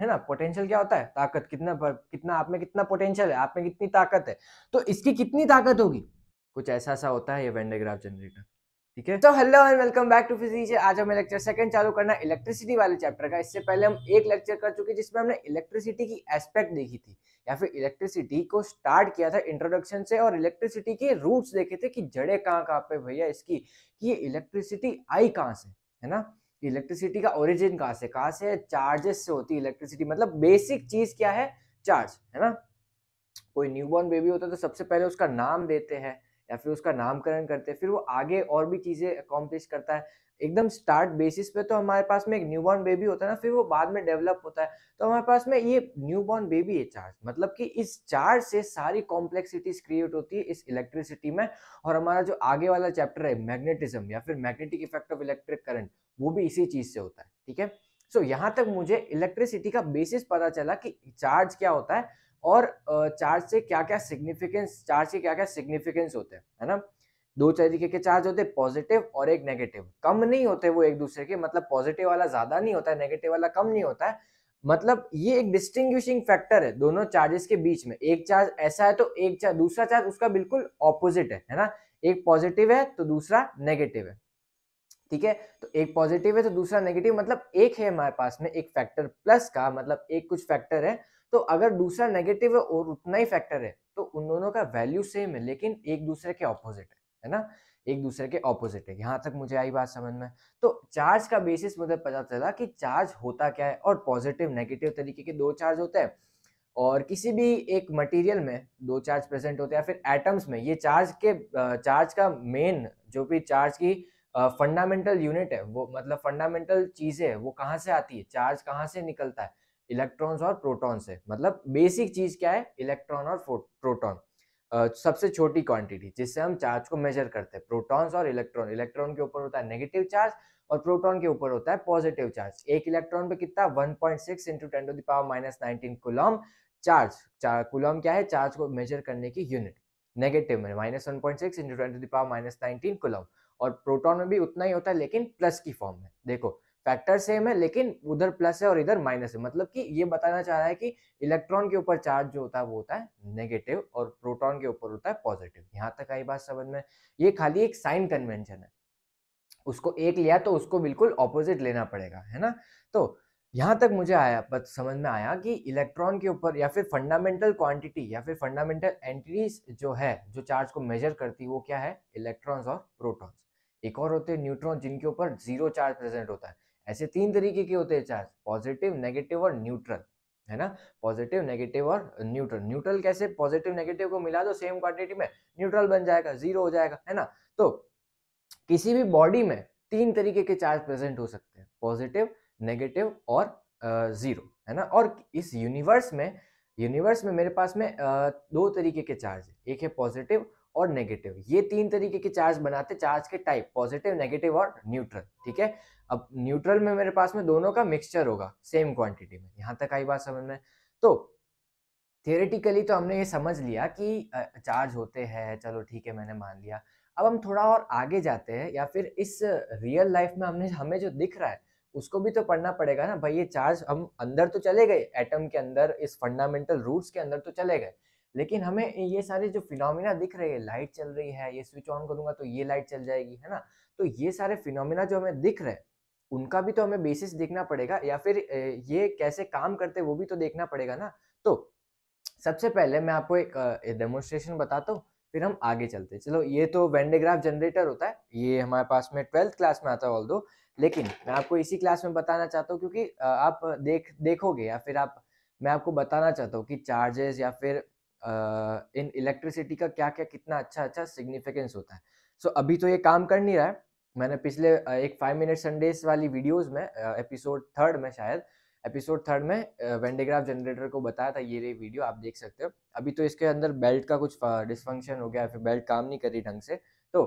है ना पोटेंशियल क्या होता है ताकत कितना कितना आप में कितना पोटेंशियल है आप में कितनी ताकत है तो इसकी कितनी ताकत होगी कुछ ऐसा सा होता है ये वेंडेग्राफ जनरेटर ठीक है तो hello and welcome back to physics आज हमें लेक्चर सेकंड चालू करना इलेक्ट्रिसिटी वाले चैप्टर का इससे पहले हम एक लेक्चर कर चुके जिसमें हमने इलेक्ट्रिसिटी की एस्पेक्ट देखी थी या फिर इलेक्ट्रिसिटी को स्टार्ट किया था इंट्रोडक्शन से और इलेक्ट्रिसिटी के रूट्स देखे थे कि जड़े कहाँ कहाँ पे भैया इसकी कि ये इलेक्ट्रिसिटी आई कहाँ से है ना इलेक्ट्रिसिटी का ओरिजिन कहाँ से कहाँ से चार्जेस से होती है इलेक्ट्रिसिटी मतलब बेसिक चीज क्या है चार्ज है ना कोई न्यूबॉर्न बेबी होता है तो सबसे पहले उसका नाम देते हैं या फिर उसका नामकरण करते हैं फिर वो आगे और भी चीजें अकॉम्प्लिश करता है एकदम स्टार्ट बेसिस पे तो हमारे पास में एक न्यूबॉर्न बेबी होता है ना फिर वो बाद में डेवलप होता है तो हमारे पास में ये न्यूबॉर्न बेबी है चार्ज मतलब कि इस चार्ज से सारी कॉम्प्लेक्सिटीज क्रिएट होती है इस इलेक्ट्रिसिटी में और हमारा जो आगे वाला चैप्टर है मैग्नेटिज्म या फिर magnetic effect of electric current वो भी इसी चीज से होता है ठीक है सो so, यहाँ तक मुझे इलेक्ट्रिसिटी का बेसिस पता चला कि चार्ज क्या होता है और चार्ज से क्या क्या सिग्निफिकेंस चार्ज के क्या क्या सिग्निफिकेंस होते हैं है ना दो तरीके के चार्ज होते हैं पॉजिटिव और एक नेगेटिव कम नहीं होते वो एक दूसरे के मतलब पॉजिटिव वाला ज्यादा नहीं होता है नेगेटिव वाला कम नहीं होता है मतलब ये एक डिस्टिंग्विशिंग फैक्टर है दोनों चार्जेस के बीच में एक चार्ज ऐसा है तो एक चार्ज दूसरा चार्ज उसका बिल्कुल ऑपोजिट है है ना एक पॉजिटिव है तो दूसरा नेगेटिव है ठीक है तो एक पॉजिटिव है तो दूसरा नेगेटिव मतलब एक है हमारे पास में एक फैक्टर प्लस का मतलब एक कुछ फैक्टर है तो अगर दूसरा नेगेटिव है और उतना ही फैक्टर है तो उन दोनों का वैल्यू सेम है लेकिन एक दूसरे के ऑपोजिट है है ना एक दूसरे के ऑपोजिट है यहां तक मुझे आई बात समझ में तो चार्ज का बेसिस मुझे पता चला कि चार्ज होता क्या है और पॉजिटिव नेगेटिव तरीके के दो चार्ज होते हैं और किसी भी एक मटेरियल में दो चार्ज प्रेजेंट होते हैं या फिर एटम्स में ये चार्ज के चार्ज का मेन जो भी चार्ज की फंडामेंटल यूनिट है वो मतलब फंडामेंटल चीजें है वो कहाँ से आती है चार्ज कहाँ से निकलता है इलेक्ट्रॉन्स और प्रोटोन से मतलब बेसिक चीज क्या है इलेक्ट्रॉन और प्रोटोन uh, सबसे छोटी क्वांटिटी जिससे हम चार्ज को मेजर करते हैं प्रोटॉन्स और इलेक्ट्रॉन इलेक्ट्रॉन के ऊपर होता है नेगेटिव चार्ज और प्रोटॉन के ऊपर होता है पॉजिटिव चार्ज एक इलेक्ट्रॉन पे कितना 1.6 point six into ten to the power minus nineteen coulomb charge coulomb क्या है चार्ज को मेजर करने की यूनिट नेगेटिव में minus one point six into ten to the power minus nineteen coulomb और प्रोटॉन में भी उतना ही होता है लेकिन प्लस की फॉर्म में देखो फैक्टर सेम है लेकिन उधर प्लस है और इधर माइनस है मतलब कि ये बताना चाह रहा है कि इलेक्ट्रॉन के ऊपर चार्ज जो होता है वो होता है नेगेटिव और प्रोटॉन के ऊपर होता है पॉजिटिव यहाँ तक आई बात समझ में ये खाली एक साइन कन्वेंशन है उसको एक लिया तो उसको बिल्कुल ऑपोजिट लेना पड़ेगा है ना तो यहाँ तक मुझे आया पर समझ में आया कि इलेक्ट्रॉन के ऊपर या फिर फंडामेंटल क्वांटिटी या फिर फंडामेंटल एंटिटीज जो है जो चार्ज को मेजर करती है वो क्या है इलेक्ट्रॉन्स और प्रोटॉन्स एक और होते हैं न्यूट्रॉन जिनके ऊपर जीरो चार्ज प्रेजेंट होता है ऐसे तीन तरीके के होते हैं चार्ज पॉजिटिव नेगेटिव और न्यूट्रल है ना पॉजिटिव नेगेटिव और न्यूट्रल न्यूट्रल कैसे पॉजिटिव नेगेटिव को मिला दो सेम क्वांटिटी में न्यूट्रल बन जाएगा जीरो हो जाएगा है ना तो किसी भी बॉडी में तीन तरीके के चार्ज प्रेजेंट हो सकते हैं पॉजिटिव नेगेटिव और ज़ीरो है ना और इस यूनिवर्स में यूनिवर्स में मेरे पास में दो तरीके के चार्ज है एक है पॉजिटिव और नेगेटिव ये तीन तरीके के चार्ज बनाते चार्ज के टाइप पॉजिटिव नेगेटिव और न्यूट्रल ठीक है अब न्यूट्रल में मेरे पास में दोनों का मिक्सचर होगा सेम क्वांटिटी में यहाँ तक आई बात समझ में तो थियोरेटिकली तो हमने ये समझ लिया कि चार्ज होते हैं चलो ठीक है मैंने मान लिया अब हम थोड़ा और आगे जाते हैं या फिर इस रियल लाइफ में हमने हमें जो दिख रहा है उसको भी तो पढ़ना पड़ेगा ना भाई ये चार्ज हम अंदर तो चले गए एटम के अंदर इस फंडामेंटल रूट्स के अंदर तो चले गए लेकिन हमें ये सारे जो फिनोमिना दिख रहे हैं लाइट चल रही है ये स्विच ऑन करूंगा तो ये लाइट चल जाएगी है ना तो ये सारे फिनोमिना जो हमें दिख रहे हैं उनका भी तो हमें बेसिस देखना पड़ेगा या फिर ये कैसे काम करते वो भी तो देखना पड़ेगा ना तो सबसे पहले मैं आपको एक डेमोन्स्ट्रेशन बताता हूँ फिर हम आगे चलते चलो ये तो वेंडेग्राफ जनरेटर होता है ये हमारे पास में ट्वेल्थ क्लास में आता है ऑल लेकिन मैं आपको इसी क्लास में बताना चाहता हूँ क्योंकि आप देख देखोगे या फिर आप मैं आपको बताना चाहता हूँ कि चार्जेस या फिर इन इलेक्ट्रिसिटी का क्या क्या कितना अच्छा अच्छा सिग्निफिकेंस होता है सो so, अभी तो ये काम कर नहीं रहा है मैंने पिछले एक फाइव मिनट संडेस वाली वीडियोस में एपिसोड थर्ड में शायद एपिसोड थर्ड में वेंडेग्राफ जनरेटर को बताया था ये रे वीडियो आप देख सकते हो अभी तो इसके अंदर बेल्ट का कुछ डिसफंक्शन हो गया फिर बेल्ट काम नहीं करी ढंग से तो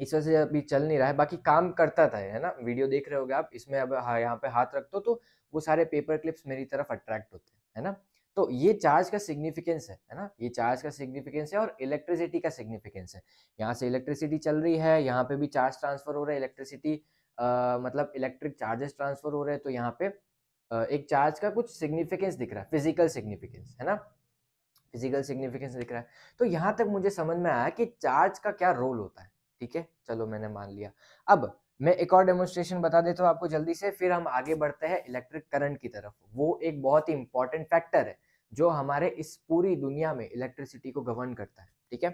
इस वजह से अभी चल नहीं रहा है बाकी काम करता था है ना वीडियो देख रहे होगे आप इसमें अब हाँ यहाँ पे हाथ रख दो तो वो सारे पेपर क्लिप्स मेरी तरफ अट्रैक्ट होते हैं है ना तो ये चार्ज का सिग्निफिकेंस है है ना ये चार्ज का सिग्निफिकेंस है और इलेक्ट्रिसिटी का सिग्निफिकेंस है यहाँ से इलेक्ट्रिसिटी चल रही है यहाँ पे भी चार्ज ट्रांसफर हो रहा है इलेक्ट्रिसिटी मतलब इलेक्ट्रिक चार्जेस ट्रांसफर हो रहे हैं तो यहाँ पे आ, एक चार्ज का कुछ सिग्निफिकेंस दिख रहा है फिजिकल सिग्निफिकेंस है ना फिजिकल सिग्निफिकेंस दिख रहा है तो यहाँ तक मुझे समझ में आया कि चार्ज का क्या रोल होता है ठीक है चलो मैंने मान लिया अब मैं एक और डेमोन्स्ट्रेशन बता देता हूँ आपको जल्दी से फिर हम आगे बढ़ते हैं इलेक्ट्रिक करंट की तरफ वो एक बहुत ही इंपॉर्टेंट फैक्टर है जो हमारे इस पूरी दुनिया में इलेक्ट्रिसिटी को गवर्न करता है ठीक है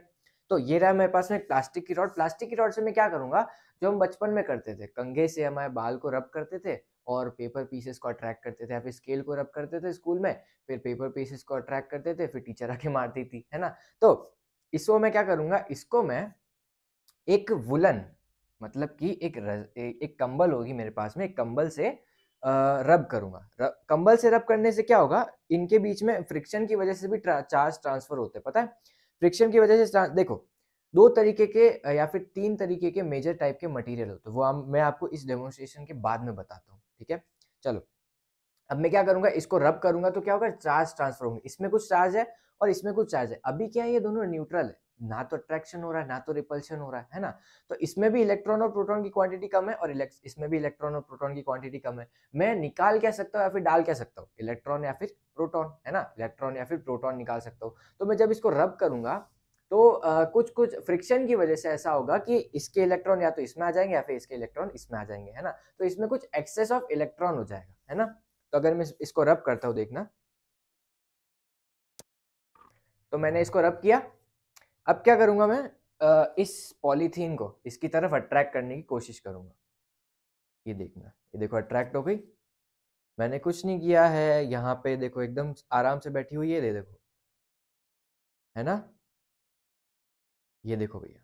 तो ये रहा मेरे पास में प्लास्टिक की रॉड प्लास्टिक की रॉड से मैं क्या करूंगा जो हम बचपन में करते थे कंघे से हमारे बाल को रब करते थे और पेपर पीसेस को अट्रैक्ट करते थे या फिर स्केल को रब करते थे स्कूल में फिर पेपर पीसेस को अट्रैक्ट करते थे फिर टीचर आके मारती थी है ना तो इसको मैं क्या करूंगा इसको मैं एक वुलन मतलब कि एक रज, ए, एक कंबल होगी मेरे पास में एक कंबल से रब करूंगा रब, कंबल से रब करने से क्या होगा इनके बीच में फ्रिक्शन की वजह से भी ट्रा, चार्ज ट्रांसफर होते हैं पता है फ्रिक्शन की वजह से देखो दो तरीके के या फिर तीन तरीके के मेजर टाइप के मटेरियल होते हैं वो आ, मैं आपको इस डेमोन्स्ट्रेशन के बाद में बताता हूँ ठीक है चलो अब मैं क्या करूंगा इसको रब करूंगा तो क्या होगा चार्ज ट्रांसफर होंगे इसमें कुछ चार्ज है और इसमें कुछ चार्ज है अभी क्या है ये दोनों न्यूट्रल है ना तो अट्रैक्शन हो रहा है ना तो रिपल्शन हो रहा है है ना तो इसमें भी इलेक्ट्रॉन और प्रोटॉन की क्वांटिटी कम है और इसमें भी इलेक्ट्रॉन और प्रोटॉन की क्वांटिटी कम है मैं निकाल क्या सकता हूँ या फिर डाल क्या सकता हूँ इलेक्ट्रॉन या फिर प्रोटोन है ना इलेक्ट्रॉन या फिर प्रोटोन निकाल सकता हूँ तो मैं जब इसको रब करूंगा तो आ, कुछ कुछ फ्रिक्शन की वजह से ऐसा होगा कि इसके इलेक्ट्रॉन या तो इसमें आ जाएंगे या फिर इसके इलेक्ट्रॉन इसमें आ जाएंगे है ना तो इसमें कुछ एक्सेस ऑफ इलेक्ट्रॉन हो जाएगा है ना तो अगर मैं इसको रब करता हूँ देखना तो मैंने इसको रब किया अब क्या करूँगा मैं इस पॉलीथीन को इसकी तरफ अट्रैक्ट करने की कोशिश करूँगा ये देखना ये देखो अट्रैक्ट हो गई मैंने कुछ नहीं किया है यहाँ पे देखो एकदम आराम से बैठी हुई है दे देखो है ना ये देखो भैया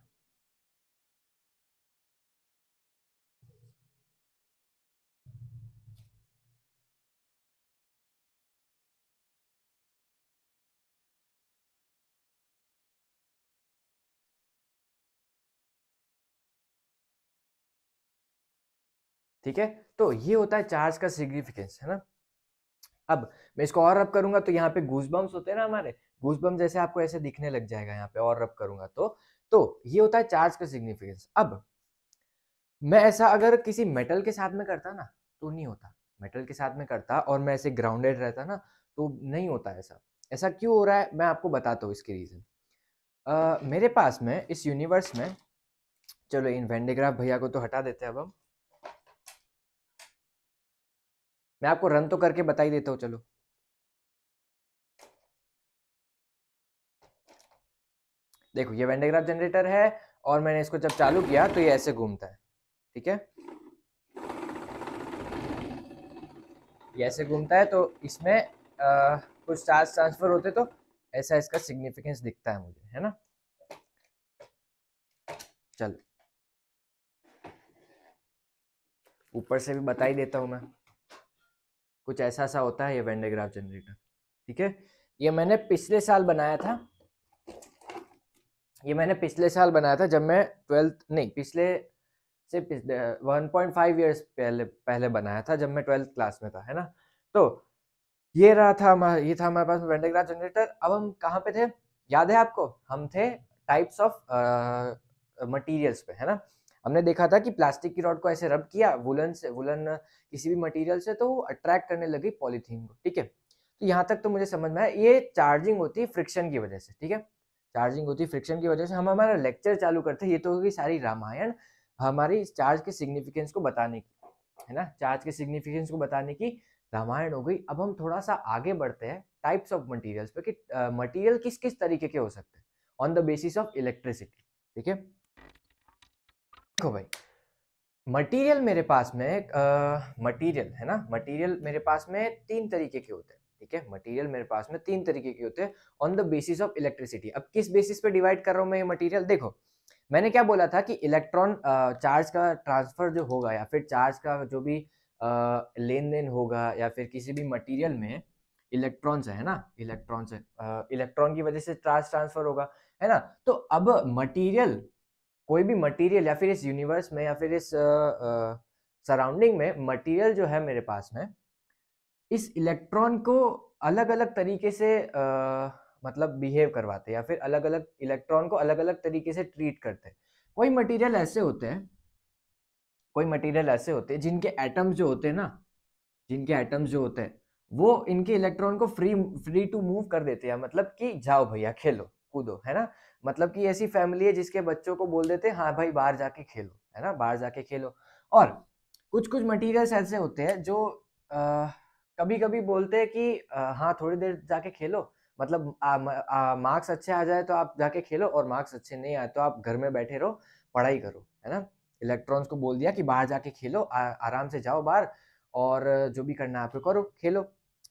ठीक है तो ये होता है चार्ज का सिग्निफिकेंस है ना अब मैं इसको और रब करूंगा तो यहाँ पे गूजबम्स होते हैं ना हमारे गूजबम जैसे आपको ऐसे दिखने लग जाएगा यहाँ पे और रब करूंगा तो तो ये होता है चार्ज का सिग्निफिकेंस अब मैं ऐसा अगर किसी मेटल के साथ में करता ना तो नहीं होता मेटल के साथ में करता और मैं ऐसे ग्राउंडेड रहता ना तो नहीं होता ऐसा ऐसा क्यों हो रहा है मैं आपको बताता हूँ इसके रीज़न आ, मेरे पास में इस यूनिवर्स में चलो इन वेंडेग्राफ भैया को तो हटा देते हैं अब हम मैं आपको रन तो करके बता ही देता हूँ चलो देखो ये वेंडेग्राफ जनरेटर है और मैंने इसको जब चालू किया तो ये ऐसे घूमता है ठीक है ये ऐसे घूमता है तो इसमें आ, कुछ चार्ज ट्रांसफर होते तो ऐसा इसका सिग्निफिकेंस दिखता है मुझे है ना चलो ऊपर से भी बता ही देता हूं मैं कुछ ऐसा सा होता है ये वेंडेग्राफ जनरेटर ठीक है ये मैंने पिछले साल बनाया था ये मैंने पिछले साल बनाया था जब मैं ट्वेल्थ नहीं पिछले से पिछले वन पॉइंट फाइव ईयर्स पहले पहले बनाया था जब मैं ट्वेल्थ क्लास में था है ना तो ये रहा था हमारा ये था हमारे पास वेंडेग्राफ जनरेटर अब हम कहाँ पे थे याद है आपको हम थे टाइप्स ऑफ मटेरियल्स पे है ना हमने देखा था कि प्लास्टिक की रॉड को ऐसे रब किया वुलन से वुलन किसी भी मटेरियल से तो वो अट्रैक्ट करने लगी पॉलीथीन को ठीक है तो यहाँ तक तो मुझे समझ में आया ये चार्जिंग होती है फ्रिक्शन की वजह से ठीक है चार्जिंग होती है फ्रिक्शन की वजह से हम हमारा लेक्चर चालू करते हैं ये तो होगी सारी रामायण हमारी चार्ज के सिग्निफिकेंस को बताने की है ना चार्ज के सिग्निफिकेंस को बताने की रामायण हो गई अब हम थोड़ा सा आगे बढ़ते हैं टाइप्स ऑफ मटेरियल्स पे कि मटेरियल किस किस तरीके के हो सकते हैं on the basis of electricity ठीक है देखो भाई मटेरियल मेरे पास में मटेरियल है ना मटेरियल मेरे पास में तीन तरीके के होते हैं ठीक है मटेरियल मेरे पास में तीन तरीके के होते हैं on the basis of electricity अब किस बेसिस पे डिवाइड कर रहा हूँ मैं ये मटेरियल देखो मैंने क्या बोला था कि इलेक्ट्रॉन चार्ज का ट्रांसफर जो होगा या फिर चार्ज का जो भी लेन देन होगा या फिर किसी भी मटीरियल में इलेक्ट्रॉन्स है ना इलेक्ट्रॉन्स इलेक्ट्रॉन की वजह से चार्ज ट्रांसफर होगा है ना तो अब मटीरियल कोई भी मटेरियल या फिर इस यूनिवर्स में या फिर इस सराउंडिंग uh, uh, में मटेरियल जो है मेरे पास में इस इलेक्ट्रॉन को अलग अलग तरीके से uh, मतलब बिहेव करवाते या फिर अलग अलग इलेक्ट्रॉन को अलग अलग तरीके से ट्रीट करते कोई मटेरियल ऐसे होते हैं कोई मटेरियल ऐसे होते हैं जिनके एटम्स जो होते हैं ना जिनके एटम्स जो होते हैं वो इनके इलेक्ट्रॉन को फ्री फ्री टू मूव कर देते हैं मतलब कि जाओ भैया खेलो कूदो है ना मतलब कि ऐसी फैमिली है जिसके बच्चों को बोल देते हैं हाँ भाई बाहर जाके खेलो है ना बाहर जाके खेलो और कुछ कुछ मटेरियल्स ऐसे होते हैं जो आ, कभी कभी बोलते हैं कि आ, हाँ थोड़ी देर जाके खेलो मतलब मार्क्स अच्छे आ जाए तो आप जाके खेलो और मार्क्स अच्छे नहीं आए तो आप घर में बैठे रहो पढ़ाई करो है ना इलेक्ट्रॉन्स को बोल दिया कि बाहर जाके खेलो आ, आराम से जाओ बाहर और जो भी करना है आपको करो खेलो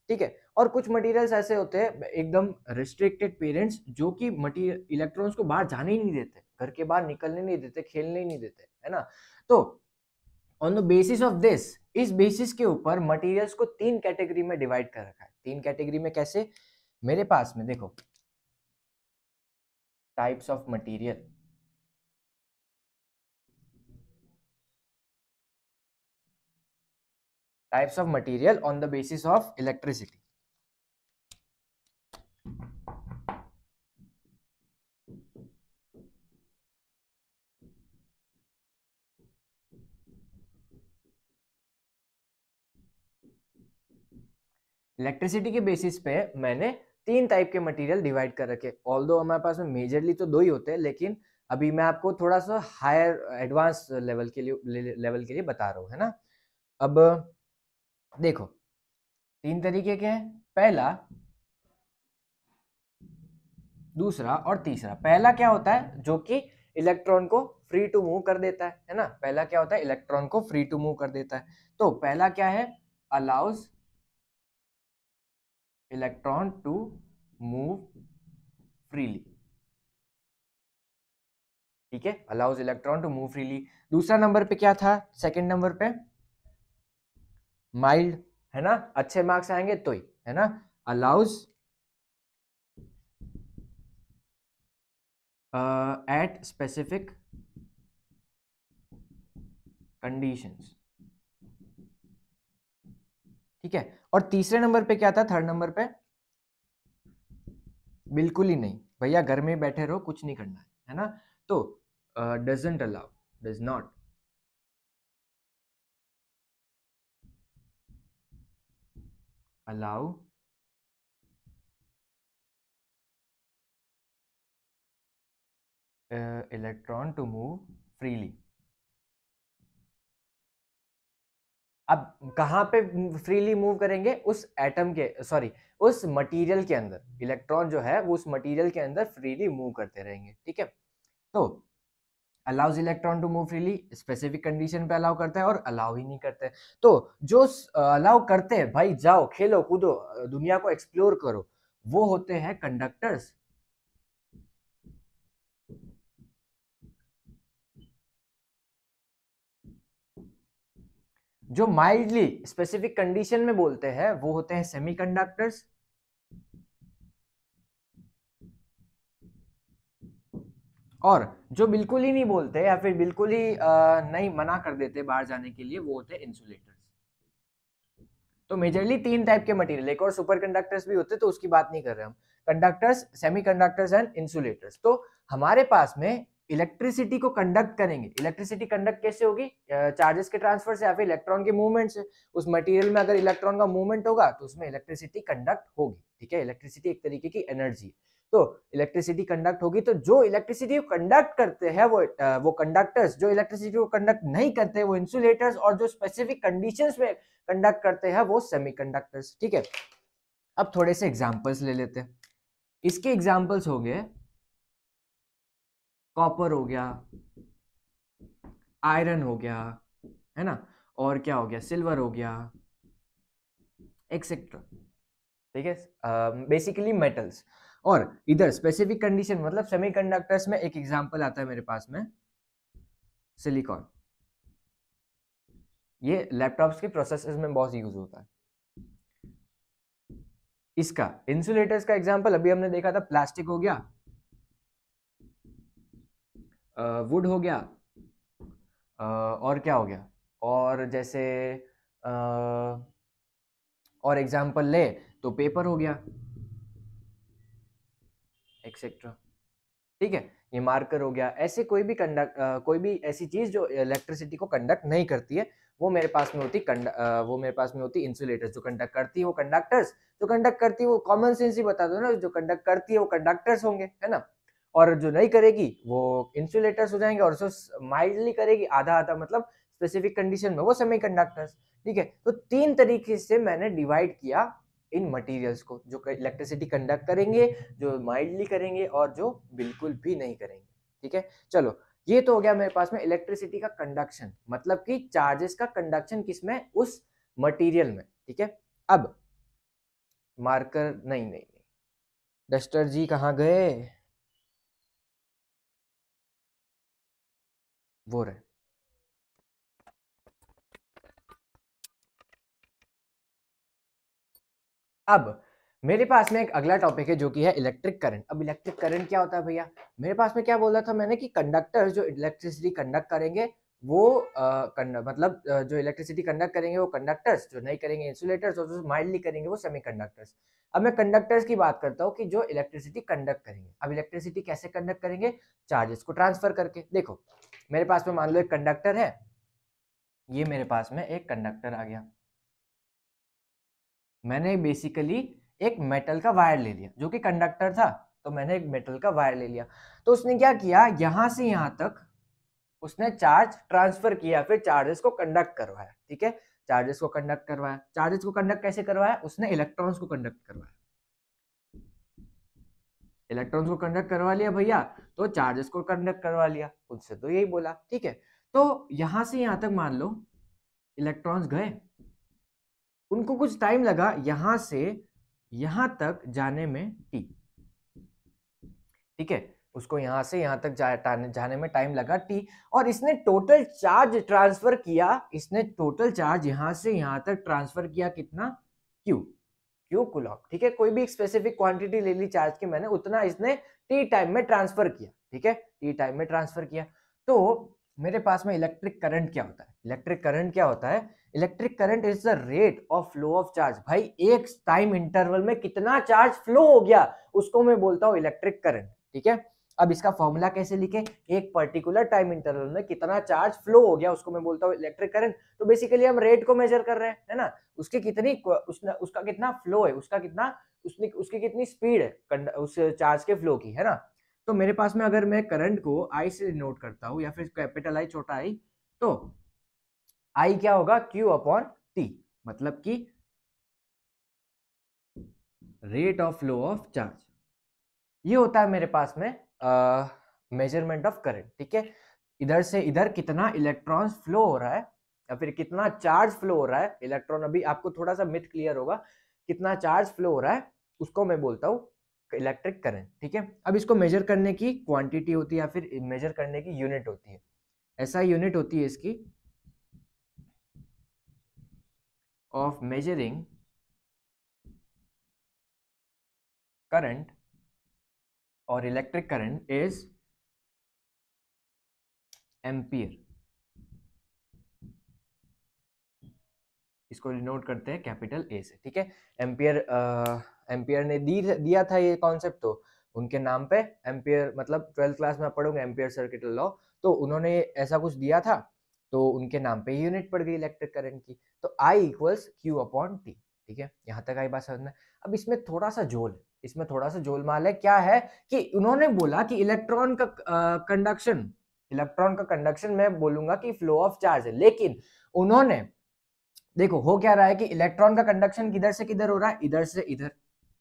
ठीक है और कुछ मटेरियल्स ऐसे होते हैं एकदम रिस्ट्रिक्टेड पेरेंट्स जो कि मटीरियल इलेक्ट्रॉन्स को बाहर जाने ही नहीं देते घर के बाहर निकलने नहीं देते खेलने ही नहीं देते है ना तो on the basis of this इस बेसिस के ऊपर मटेरियल्स को तीन कैटेगरी में डिवाइड कर रखा है तीन कैटेगरी में कैसे मेरे पास में देखो types of material types of material on the basis of electricity electricity के बेसिस पे मैंने तीन टाइप के मटेरियल डिवाइड कर रखे ऑल दो हमारे पास में मेजरली तो दो ही होते हैं लेकिन अभी मैं आपको थोड़ा सा हायर एडवांस लेवल के लिए लेवल के लिए बता रहा हूँ है ना अब देखो तीन तरीके के हैं पहला दूसरा और तीसरा पहला क्या होता है जो कि इलेक्ट्रॉन को फ्री टू मूव कर देता है है ना पहला क्या होता है इलेक्ट्रॉन को फ्री टू मूव कर देता है तो पहला क्या है allows electron to move freely ठीक है allows electron to move freely दूसरा नंबर पे क्या था सेकेंड नंबर पे माइल्ड है ना अच्छे मार्क्स आएंगे तो ही है ना अलाउज एट स्पेसिफिक कंडीशंस ठीक है और तीसरे नंबर पे क्या था थर्ड नंबर पे बिल्कुल ही नहीं भैया घर में बैठे रहो कुछ नहीं करना है है ना तो doesn't allow does not allow electron to move freely अब कहाँ पे फ्रीली मूव करेंगे उस एटम के सॉरी उस मटेरियल के अंदर इलेक्ट्रॉन जो है वो उस मटेरियल के अंदर फ्रीली मूव करते रहेंगे ठीक है तो allows electron to move freely specific condition पे अलाउ करता है और अलाउ ही नहीं करते तो जो अलाउ करते हैं भाई जाओ खेलो कूदो दुनिया को एक्सप्लोर करो वो होते हैं कंडक्टर्स जो माइल्डली स्पेसिफिक कंडीशन में बोलते हैं वो होते हैं सेमीकंडक्टर्स और जो बिल्कुल ही नहीं बोलते या फिर बिल्कुल ही नहीं मना कर देते बाहर जाने के लिए वो होते हैं इंसुलेटर्स तो मेजरली तीन टाइप के मटेरियल एक और सुपर कंडक्टर्स भी होते तो उसकी बात नहीं कर रहे हम conductors semiconductors and insulators तो हमारे पास में इलेक्ट्रिसिटी को कंडक्ट करेंगे इलेक्ट्रिसिटी कंडक्ट कैसे होगी चार्जेस के ट्रांसफर से या फिर इलेक्ट्रॉन के मूवमेंट से उस मटेरियल में अगर इलेक्ट्रॉन का मूवमेंट होगा तो उसमें इलेक्ट्रिसिटी कंडक्ट होगी ठीक है इलेक्ट्रिसिटी एक तरीके की एनर्जी है तो इलेक्ट्रिसिटी कंडक्ट होगी तो जो इलेक्ट्रिसिटी कंडक्ट करते हैं वो वो कंडक्टर्स जो इलेक्ट्रिसिटी को कंडक्ट नहीं करते वो इंसुलेटर्स और जो स्पेसिफिक कंडीशंस में कंडक्ट करते हैं वो सेमीकंडक्टर्स ठीक है अब थोड़े से एग्जाम्पल्स ले लेते हैं इसके एग्जाम्पल्स हो गए कॉपर हो गया आयरन हो गया है ना और क्या हो गया सिल्वर हो गया एक्सेट्रा ठीक है बेसिकली मेटल्स और इधर स्पेसिफिक कंडीशन मतलब सेमीकंडक्टर्स में एक एग्जांपल आता है मेरे पास में सिलिकॉन ये लैपटॉप्स के प्रोसेसर्स में बहुत यूज होता है इसका इंसुलेटर्स का एग्जांपल अभी हमने देखा था प्लास्टिक हो गया वुड हो गया uh, और क्या हो गया और जैसे uh, और एग्जाम्पल ले तो पेपर हो गया एक्सेट्रा ठीक है ये मार्कर हो गया ऐसे कोई भी कंडक्ट कोई भी ऐसी चीज़ जो इलेक्ट्रिसिटी को कंडक्ट नहीं करती है वो मेरे पास में होती कंड वो मेरे पास में होती इंसुलेटर्स जो कंडक्ट करती है वो कंडक्टर्स जो कंडक्ट करती है वो कॉमन सेंस ही बता दो ना जो कंडक्ट करती है वो कंडक्टर्स होंगे है ना और जो नहीं करेगी वो इंसुलेटर्स हो जाएंगे और जो माइल्डली करेगी आधा आधा मतलब स्पेसिफिक कंडीशन में वो सेमी कंडक्टर्स ठीक है तो तीन तरीके से मैंने डिवाइड किया इन मटेरियल्स को जो इलेक्ट्रिसिटी कंडक्ट करेंगे जो माइल्डली करेंगे और जो बिल्कुल भी नहीं करेंगे ठीक है चलो ये तो हो गया मेरे पास में इलेक्ट्रिसिटी का कंडक्शन मतलब कि चार्जेस का कंडक्शन किसमें उस मटेरियल में ठीक है अब मार्कर नहीं नहीं नहीं डस्टर जी कहाँ गए वो रहे अब मेरे पास में एक अगला टॉपिक है जो कि है इलेक्ट्रिक करंट अब इलेक्ट्रिक करंट क्या होता है भैया मेरे पास में क्या बोला था मैंने कि कंडक्टर जो इलेक्ट्रिसिटी कंडक्ट करेंगे वो आ, कन्न, मतलब जो इलेक्ट्रिसिटी कंडक्ट करेंगे वो कंडक्टर्स जो नहीं करेंगे इंसुलेटर्स और जो माइल्डली करेंगे वो सेमी कंडक्टर्स अब मैं कंडक्टर्स की बात करता हूँ कि जो इलेक्ट्रिसिटी कंडक्ट करेंगे अब इलेक्ट्रिसिटी कैसे कंडक्ट करेंगे चार्जेस को ट्रांसफर करके देखो मेरे पास में मान लो एक कंडक्टर है ये मेरे पास में एक कंडक्टर आ गया मैंने बेसिकली एक मेटल का वायर ले लिया जो कि कंडक्टर था तो मैंने एक मेटल का वायर ले लिया तो उसने क्या किया यहां से यहां तक उसने चार्ज ट्रांसफर किया फिर चार्जेस को कंडक्ट करवाया ठीक है चार्जेस को कंडक्ट करवाया चार्जेस को कंडक्ट कैसे करवाया उसने इलेक्ट्रॉन्स को कंडक्ट करवाया इलेक्ट्रॉन्स को कंडक्ट करवा लिया भैया तो चार्जेस को कंडक्ट करवा लिया उनसे तो यही बोला ठीक है तो यहां से यहां तक मान लो इलेक्ट्रॉन्स गए उनको कुछ टाइम लगा यहां से यहां तक जाने में टी ठीक है उसको यहां से यहां तक जाने में टाइम लगा टी और इसने टोटल चार्ज ट्रांसफर किया इसने टोटल चार्ज यहां से यहां तक ट्रांसफर किया कितना क्यू क्यू कुलॉम ठीक है कोई भी स्पेसिफिक क्वांटिटी ले ली चार्ज की मैंने उतना इसने टी टाइम में ट्रांसफर किया ठीक है टी टाइम में ट्रांसफर किया तो मेरे पास में इलेक्ट्रिक करंट क्या होता है इलेक्ट्रिक करंट क्या होता है electric current is the rate of flow of charge भाई एक टाइम इंटरवल में कितना चार्ज फ्लो हो गया उसको मैं बोलता हूँ इलेक्ट्रिक करंट ठीक है अब इसका फॉर्मूला कैसे लिखे एक पर्टिकुलर टाइम इंटरवल में कितना चार्ज फ्लो हो गया उसको मैं बोलता हूँ इलेक्ट्रिक करंट तो बेसिकली हम रेट को मेजर कर रहे हैं है ना उसकी कितनी उसने उसका कितना फ्लो है उसका कितना उसने उसकी कितनी स्पीड है उस चार्ज के फ्लो की है ना तो मेरे पास में अगर मैं करंट को आई से नोट करता हूँ या फिर कैपिटल आई छोटा आई तो आई क्या होगा क्यू अपॉन टी मतलब कि rate of flow of charge ये होता है मेरे पास में मेजरमेंट ऑफ करंट ठीक है इधर से इधर कितना इलेक्ट्रॉन्स फ्लो हो रहा है या फिर कितना चार्ज फ्लो हो रहा है इलेक्ट्रॉन अभी आपको थोड़ा सा मिथ क्लियर होगा कितना चार्ज फ्लो हो रहा है उसको मैं बोलता हूँ इलेक्ट्रिक करंट ठीक है अब इसको मेजर करने की क्वांटिटी होती है या फिर मेजर करने की यूनिट होती है ऐसा यूनिट होती है इसकी ऑफ मेजरिंग करंट और इलेक्ट्रिक करंट इज एम्पियर इसको डिनोट करते हैं कैपिटल ए से ठीक है एम्पियर एम्पियर ने दी दिया था ये कॉन्सेप्ट तो उनके नाम पे एम्पियर मतलब ट्वेल्थ क्लास में आप पढ़ोगे एम्पियर सर्किट लॉ तो उन्होंने ऐसा कुछ दिया था तो उनके नाम पे यूनिट पड़ गई इलेक्ट्रिक करंट की तो I equals Q upon T ठीक है यहाँ तक आई बात समझ में अब इसमें थोड़ा सा जोल इसमें थोड़ा सा जोल माल है क्या है कि उन्होंने बोला कि इलेक्ट्रॉन का कंडक्शन इलेक्ट्रॉन का कंडक्शन मैं बोलूंगा कि फ्लो ऑफ चार्ज है लेकिन उन्होंने देखो हो क्या रहा है कि इलेक्ट्रॉन का कंडक्शन किधर से किधर हो रहा है इधर से इधर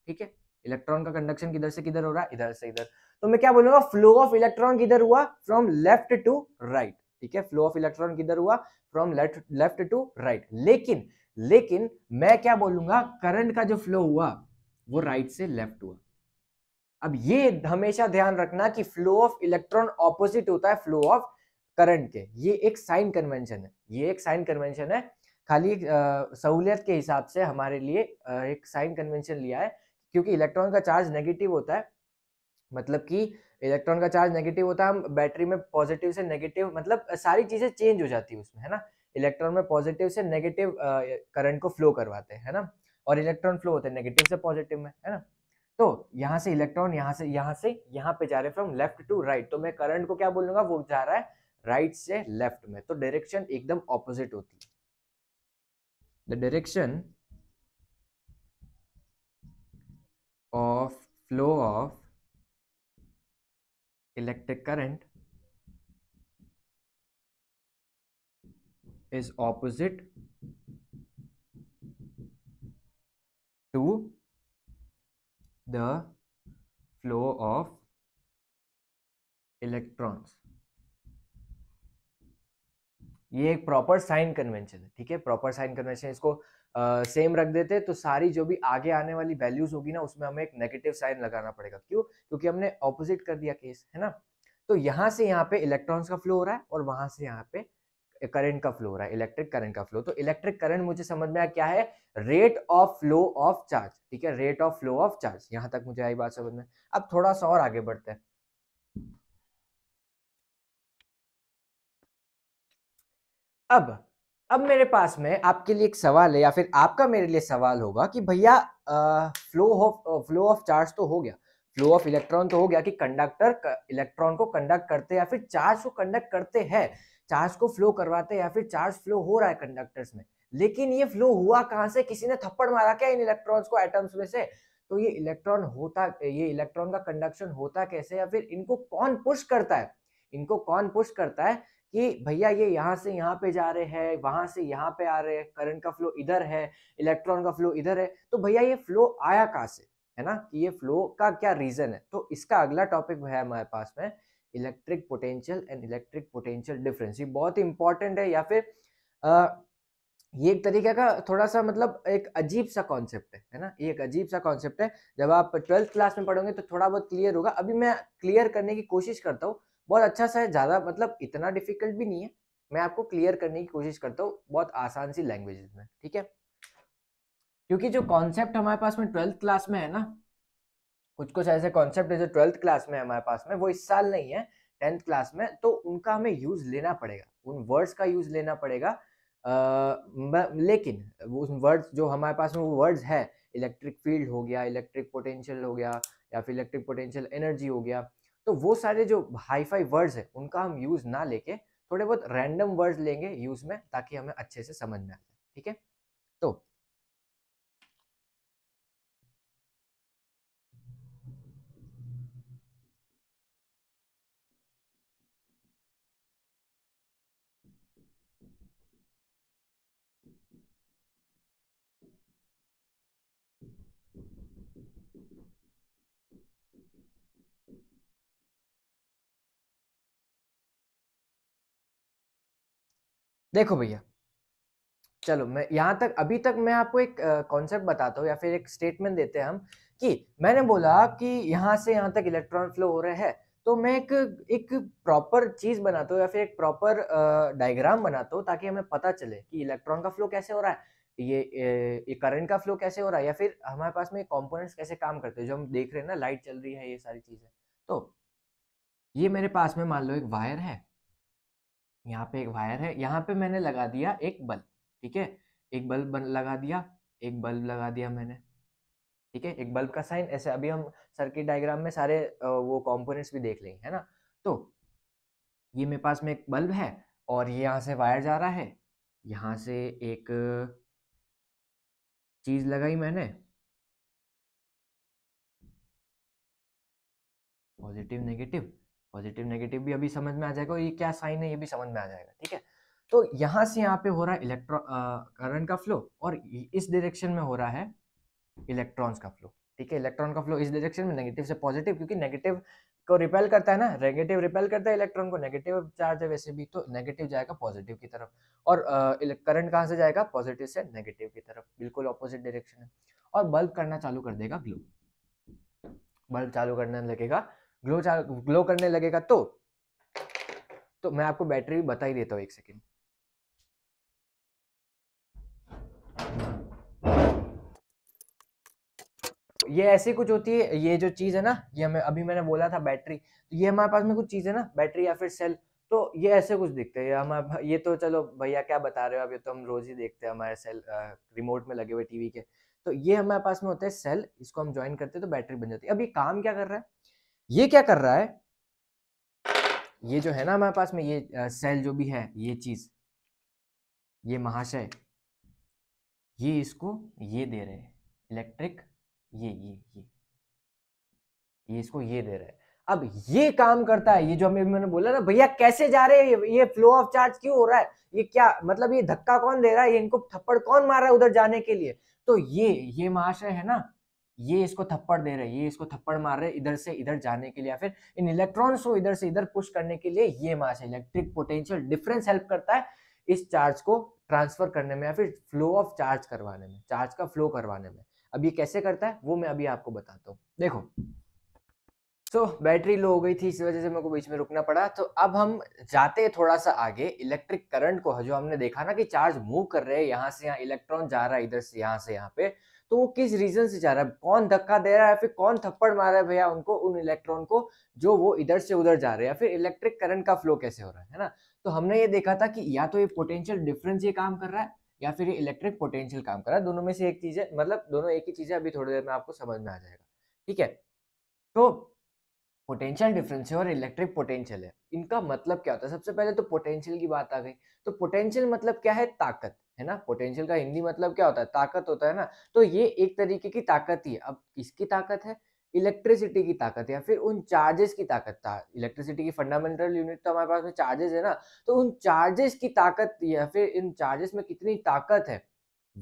ठीक है इलेक्ट्रॉन का कंडक्शन किधर से किधर हो रहा है इधर से इधर तो मैं क्या बोलूंगा फ्लो ऑफ इलेक्ट्रॉन किधर हुआ फ्रॉम लेफ्ट टू राइट ठीक है फ्लो ऑफ इलेक्ट्रॉन किधर हुआ from left left to right लेकिन लेकिन मैं क्या बोलूंगा करंट का जो फ्लो हुआ वो राइट right से लेफ्ट हुआ अब ये हमेशा ध्यान रखना कि फ्लो ऑफ इलेक्ट्रॉन ऑपोजिट होता है फ्लो ऑफ करंट के ये एक साइन कन्वेंशन है ये एक साइन कन्वेंशन है खाली सहूलियत के हिसाब से हमारे लिए एक साइन कन्वेंशन लिया है क्योंकि इलेक्ट्रॉन का चार्ज नेगेटिव होता है मतलब कि इलेक्ट्रॉन का चार्ज नेगेटिव होता है हम बैटरी में पॉजिटिव से नेगेटिव मतलब सारी चीज़ें चेंज हो जाती है उसमें है ना इलेक्ट्रॉन में पॉजिटिव से नेगेटिव करंट को फ्लो करवाते हैं है ना और इलेक्ट्रॉन फ्लो होते हैं नेगेटिव से पॉजिटिव में है ना तो यहाँ से इलेक्ट्रॉन यहाँ से यहाँ से यहाँ पे जा रहे फ्रॉम लेफ्ट टू राइट तो मैं करंट को क्या बोलूँगा वो जा रहा है राइट right से लेफ्ट में तो डायरेक्शन एकदम ऑपोजिट होती है the direction of flow of electric current is opposite to the flow of electrons ये एक प्रॉपर साइन कन्वेंशन है ठीक है प्रॉपर साइन कन्वेंशन इसको सेम uh, रख देते तो सारी जो भी आगे आने वाली वैल्यूज होगी ना उसमें हमें एक नेगेटिव साइन लगाना पड़ेगा क्यों क्योंकि हमने ऑपोजिट कर दिया केस है ना तो यहाँ से यहाँ पे इलेक्ट्रॉन्स का फ्लो हो रहा है और वहां से यहाँ पे करंट का फ्लो हो रहा है इलेक्ट्रिक करंट का फ्लो तो इलेक्ट्रिक करंट मुझे समझ में आया क्या है rate of flow of charge ठीक है rate of flow of charge यहाँ तक मुझे आई बात समझ में अब थोड़ा सा और आगे बढ़ते हैं अब अब मेरे पास में आपके लिए एक सवाल है या फिर आपका मेरे लिए सवाल होगा कि भैया flow of flow of charge तो हो गया फ्लो ऑफ इलेक्ट्रॉन तो हो गया कि कंडक्टर इलेक्ट्रॉन को कंडक्ट करते या फिर चार्ज को कंडक्ट करते हैं चार्ज को फ्लो करवाते या फिर चार्ज फ्लो हो रहा है कंडक्टर्स में लेकिन ये फ्लो हुआ कहाँ से किसी ने थप्पड़ मारा क्या इन इलेक्ट्रॉन्स को एटम्स में से तो ये इलेक्ट्रॉन होता ये इलेक्ट्रॉन का कंडक्शन होता कैसे या फिर इनको कौन पुश करता है इनको कौन पुश करता है कि भैया ये यहाँ से यहाँ पे जा रहे हैं वहां से यहाँ पे आ रहे हैं करंट का फ्लो इधर है इलेक्ट्रॉन का फ्लो इधर है तो भैया ये फ्लो आया कहाँ से है ना कि ये फ्लो का क्या रीजन है तो इसका अगला टॉपिक है हमारे पास में electric potential and electric potential difference ये बहुत इंपॉर्टेंट है या फिर आ, ये एक तरीके का थोड़ा सा मतलब एक अजीब सा कॉन्सेप्ट है है ना ये एक अजीब सा कॉन्सेप्ट है जब आप ट्वेल्थ क्लास में पढ़ोगे तो थोड़ा बहुत क्लियर होगा अभी मैं क्लियर करने की कोशिश करता हूँ बहुत अच्छा सा है ज़्यादा मतलब इतना डिफिकल्ट भी नहीं है मैं आपको क्लियर करने की कोशिश करता हूँ बहुत आसान सी लैंग्वेज में ठीक है क्योंकि जो कॉन्सेप्ट हमारे पास में ट्वेल्थ क्लास में है ना कुछ कुछ ऐसे कॉन्सेप्ट है जो ट्वेल्थ क्लास में हमारे पास में वो इस साल नहीं है टेंथ क्लास में तो उनका हमें यूज लेना पड़ेगा उन वर्ड्स का यूज लेना पड़ेगा आ, लेकिन उन वर्ड्स जो हमारे पास में वो वर्ड्स है इलेक्ट्रिक फील्ड हो गया इलेक्ट्रिक पोटेंशियल हो गया या फिर इलेक्ट्रिक पोटेंशियल एनर्जी हो गया तो वो सारे जो हाई फाई वर्ड्स है उनका हम यूज़ ना लेके थोड़े बहुत रैंडम वर्ड्स लेंगे यूज़ में ताकि हमें अच्छे से समझ में आ जाए ठीक है देखो भैया चलो मैं यहाँ तक अभी तक मैं आपको एक कॉन्सेप्ट बताता हूँ या फिर एक स्टेटमेंट देते हैं हम कि मैंने बोला कि यहाँ से यहाँ तक इलेक्ट्रॉन फ्लो हो रहे हैं तो मैं एक एक प्रॉपर चीज बनाता हूँ या फिर एक प्रॉपर डायग्राम बनाता हूँ ताकि हमें पता चले कि इलेक्ट्रॉन का फ्लो कैसे हो रहा है ये ये करंट का फ्लो कैसे हो रहा है या फिर हमारे पास में कंपोनेंट्स कैसे काम करते हैं जो हम देख रहे हैं ना लाइट चल रही है ये सारी चीजें तो ये मेरे पास में मान लो एक वायर है यहाँ पे एक वायर है यहाँ पे मैंने लगा दिया एक बल्ब ठीक है एक बल्ब लगा दिया एक बल्ब लगा दिया मैंने ठीक है एक बल्ब का साइन ऐसे अभी हम सर्किट डायग्राम में सारे वो कॉम्पोनेंट्स भी देख लेंगे है ना तो ये मेरे पास में एक बल्ब है और ये यहाँ से वायर जा रहा है यहाँ से एक चीज लगाई मैंने पॉजिटिव नेगेटिव पॉजिटिव नेगेटिव भी अभी समझ में आ जाएगा ये क्या साइन है ये भी समझ में आ जाएगा ठीक है तो यहाँ से यहाँ पे हो रहा है इलेक्ट्रॉन करंट का फ्लो और इस डायरेक्शन में हो रहा है इलेक्ट्रॉन्स का फ्लो ठीक है इलेक्ट्रॉन का फ्लो इस डायरेक्शन में नेगेटिव से पॉजिटिव क्योंकि नेगेटिव को रिपेल करता है ना नेगेटिव रिपेल करता है इलेक्ट्रॉन को नेगेटिव चार्ज है वैसे भी तो नेगेटिव जाएगा पॉजिटिव की तरफ और करंट कहाँ से जाएगा पॉजिटिव से नेगेटिव की तरफ बिल्कुल ऑपोजिट डायरेक्शन है और बल्ब करना चालू कर देगा ग्लो बल्ब चालू करने लगेगा ग्लो ग्लो करने लगेगा तो तो मैं आपको बैटरी बता ही देता हूँ एक सेकेंड ये ऐसी कुछ होती है ये जो चीज़ है ना ये हमें अभी मैंने बोला था बैटरी तो ये हमारे पास में कुछ चीज़ है ना बैटरी या फिर सेल तो ये ऐसे कुछ दिखते हैं हमारे ये तो चलो भैया क्या बता रहे हो अभी तो हम रोज ही देखते हैं हमारे सेल रिमोट में लगे हुए टीवी के तो ये हमारे पास में होते हैं सेल इसको हम ज्वाइन करते हैं तो बैटरी बन जाती है अभी काम क्या कर रहा है ये क्या कर रहा है ये जो है ना हमारे पास में ये सेल जो भी है ये चीज ये महाशय ये इसको ये दे रहे हैं इलेक्ट्रिक ये ये ये ये इसको ये दे रहे हैं अब ये काम करता है ये जो हमें मैंने बोला ना भैया कैसे जा रहे हैं ये फ्लो ऑफ चार्ज क्यों हो रहा है ये क्या मतलब ये धक्का कौन दे रहा है ये इनको थप्पड़ कौन मार रहा है उधर जाने के लिए तो ये ये महाशय है ना ये इसको थप्पड़ दे रहे ये इसको थप्पड़ मार रहे इधर से इधर जाने के लिए या फिर इन इलेक्ट्रॉन्स को इधर से इधर पुश करने के लिए ये mass electric potential difference help करता है इस चार्ज को ट्रांसफर करने में या फिर फ्लो ऑफ चार्ज करवाने में चार्ज का फ्लो करवाने में अब ये कैसे करता है वो मैं अभी आपको बताता हूँ देखो सो so, बैटरी लो हो गई थी इस वजह से मेरे को बीच में रुकना पड़ा तो अब हम जाते थोड़ा सा आगे इलेक्ट्रिक करंट को जो हमने देखा ना कि चार्ज मूव कर रहे हैं यहाँ से यहाँ इलेक्ट्रॉन जा रहा है इधर से यहाँ से यहाँ पे तो वो किस रीजन से जा रहा है कौन धक्का दे रहा है फिर कौन थप्पड़ मार रहा है भैया उनको उन इलेक्ट्रॉन को जो वो इधर से उधर जा रहे हैं फिर इलेक्ट्रिक करंट का फ्लो कैसे हो रहा है ना तो हमने ये देखा था कि या तो ये पोटेंशियल डिफरेंस ये काम कर रहा है या फिर ये इलेक्ट्रिक पोटेंशियल काम कर रहा है दोनों में से एक चीज है मतलब दोनों एक ही चीज है अभी थोड़ी देर में आपको समझ में आ जाएगा ठीक है तो पोटेंशियल डिफरेंस है और इलेक्ट्रिक पोटेंशियल है इनका मतलब क्या होता है सबसे पहले तो पोटेंशियल की बात आ गई तो पोटेंशियल मतलब क्या है ताकत है ना पोटेंशियल का हिंदी मतलब क्या होता है ताकत होता है ना तो ये एक तरीके की ताकत ही है अब किसकी ताकत है इलेक्ट्रिसिटी की ताकत या फिर उन चार्जेस की ताकत था इलेक्ट्रिसिटी की फंडामेंटल यूनिट तो हमारे पास में चार्जेस है ना तो उन चार्जेस की ताकत या फिर इन चार्जेस में कितनी ताकत है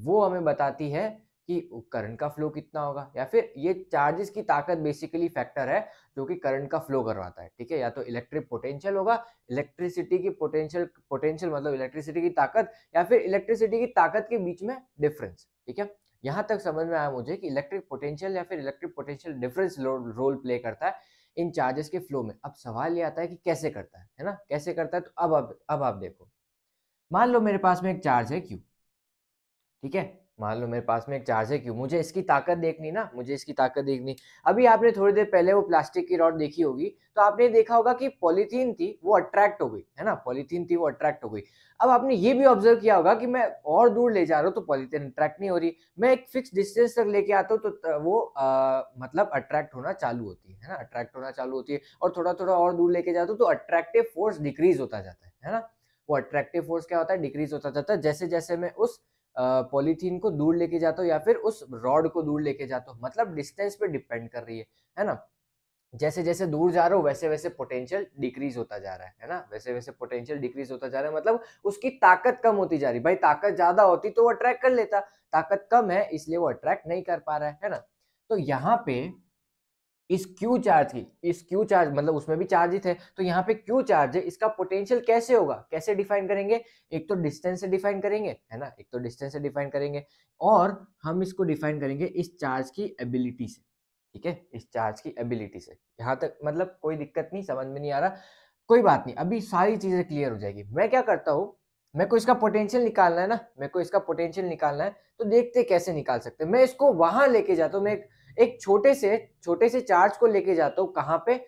वो हमें बताती है कि करंट का फ्लो कितना होगा या फिर ये चार्जेस की ताकत बेसिकली फैक्टर है जो कि करंट का फ्लो करवाता है ठीक है या तो इलेक्ट्रिक पोटेंशियल होगा इलेक्ट्रिसिटी की पोटेंशियल पोटेंशियल मतलब इलेक्ट्रिसिटी की ताकत या फिर इलेक्ट्रिसिटी की ताकत के बीच में डिफरेंस ठीक है यहाँ तक समझ में आया मुझे कि इलेक्ट्रिक पोटेंशियल या फिर electric potential difference role play करता है इन चार्जेस के फ्लो में अब सवाल ये आता है कि कैसे करता है है ना कैसे करता है तो अब अब, अब आप देखो मान लो मेरे पास में एक चार्ज है क्यू ठीक है मान लो मेरे पास में एक चार्ज है क्यों मुझे इसकी ताकत देखनी ना मुझे इसकी ताकत देखनी अभी आपने थोड़ी देर पहले वो प्लास्टिक की रॉड देखी होगी तो आपने देखा होगा कि पॉलीथीन थी वो अट्रैक्ट हो गई है ना पॉलीथीन थी वो अट्रैक्ट हो गई अब आपने ये भी ऑब्जर्व किया होगा कि मैं और दूर ले जा रहा हूँ तो पॉलीथीन अट्रैक्ट नहीं हो रही मैं एक फिक्स डिस्टेंस तक लेके आता हूँ तो वो आ, मतलब अट्रैक्ट होना चालू होती है ना अट्रैक्ट होना चालू होती है और थोड़ा थोड़ा और दूर लेके जाता हूँ तो अट्रैक्टिव फोर्स डिक्रीज होता जाता है है ना वो अट्रैक्टिव फोर्स क्या होता है डिक्रीज होता जाता है जैसे जैसे मैं उस पॉलीथीन को दूर लेके जाते हो या फिर उस रॉड को दूर लेके जाते हो मतलब डिस्टेंस पे डिपेंड कर रही है है ना जैसे जैसे दूर जा रहे हो वैसे वैसे पोटेंशियल डिक्रीज होता जा रहा है है ना वैसे वैसे पोटेंशियल डिक्रीज होता जा रहा है मतलब उसकी ताकत कम होती जा रही भाई ताकत ज्यादा होती तो वो अट्रैक्ट कर लेता ताकत कम है इसलिए वो अट्रैक्ट नहीं कर पा रहा है है ना तो यहाँ पे इस क्यू चार्ज की इस क्यू चार्ज मतलब उसमें भी चार्ज ही थे तो यहाँ पे क्यू चार्ज है इसका पोटेंशियल कैसे होगा कैसे डिफाइन करेंगे एक तो डिस्टेंस से डिफाइन करेंगे है ना एक तो डिस्टेंस से डिफाइन करेंगे और हम इसको डिफाइन करेंगे इस चार्ज की एबिलिटी से ठीक है इस चार्ज की एबिलिटी से यहाँ तक मतलब कोई दिक्कत नहीं समझ में नहीं आ रहा कोई बात नहीं अभी सारी चीजें क्लियर हो जाएगी मैं क्या करता हूँ मेरे को इसका पोटेंशियल निकालना है ना मेरे को इसका पोटेंशियल निकालना है तो देखते कैसे निकाल सकते हैं मैं इसको वहां लेके जाता हूँ मैं एक छोटे से छोटे से चार्ज को लेके जाता हूं कहां पे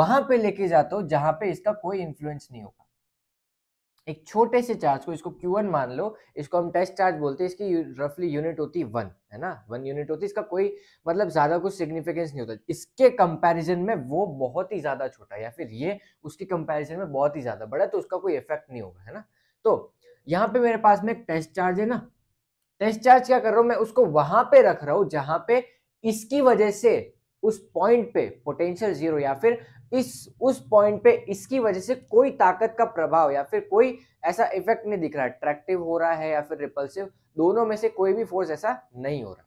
वहां पे लेके जाता हूं जहां पे इसका कोई इन्फ्लुएंस नहीं होगा एक छोटे से चार्ज को इसको क्यू वन मान लो इसको हम टेस्ट चार्ज बोलते हैं इसकी रफली यूनिट होती वन है ना वन यूनिट होती इसका कोई मतलब ज्यादा कुछ सिग्निफिकेंस नहीं होता इसके कंपैरिजन में वो बहुत ही ज्यादा छोटा या फिर ये उसके कंपैरिजन में बहुत ही ज्यादा बड़ा तो उसका कोई इफेक्ट नहीं होगा है ना तो यहाँ पे मेरे पास में एक टेस्ट चार्ज है ना टेस्ट चार्ज क्या कर रहा हूँ मैं उसको वहां पे रख रहा हूँ जहां पे इसकी वजह से उस पॉइंट पे पोटेंशियल जीरो या फिर इस उस पॉइंट पे इसकी वजह से कोई ताकत का प्रभाव या फिर कोई ऐसा इफेक्ट नहीं दिख रहा अट्रैक्टिव हो रहा है या फिर रिपल्सिव दोनों में से कोई भी फोर्स ऐसा नहीं हो रहा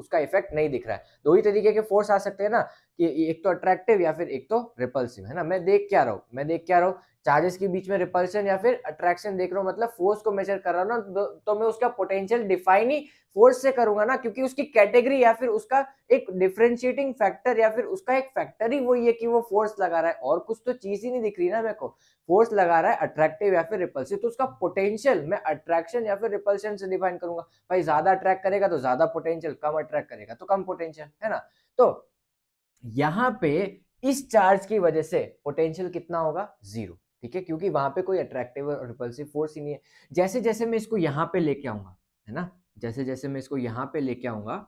उसका इफेक्ट नहीं दिख रहा है दो ही तरीके के फोर्स आ सकते हैं ना कि एक तो अट्रैक्टिव या फिर एक तो रिपल्सिव है ना मैं देख क्या रहा हूँ मैं देख क्या रहा हूँ चार्जेस के बीच में रिपल्सन या फिर अट्रैक्शन देख रहा हूँ मतलब फोर्स को मेजर कर रहा हूँ ना तो, तो मैं उसका पोटेंशियल डिफाइन ही फोर्स से करूंगा ना क्योंकि उसकी कैटेगरी या फिर उसका एक डिफ्रेंशिएटिंग फैक्टर या फिर उसका एक फैक्टर ही वो ये कि वो फोर्स लगा रहा है और कुछ तो चीज ही नहीं दिख रही ना मेरे को फोर्स लगा रहा है अट्रैक्टिव या फिर रिपल्सिव तो उसका पोटेंशियल मैं अट्रैक्शन या फिर रिपल्शन से डिफाइन करूंगा भाई ज्यादा अट्रैक्ट करेगा तो ज्यादा पोटेंशियल कम अट्रैक्ट करेगा तो कम पोटेंशियल है ना तो यहां पे इस चार्ज की वजह से पोटेंशियल कितना होगा जीरो ठीक है क्योंकि वहां पे कोई अट्रैक्टिव और रिपल्सिव फोर्स ही नहीं है जैसे जैसे मैं इसको यहां पे लेके आऊंगा है ना जैसे जैसे मैं इसको यहां पे लेके आऊंगा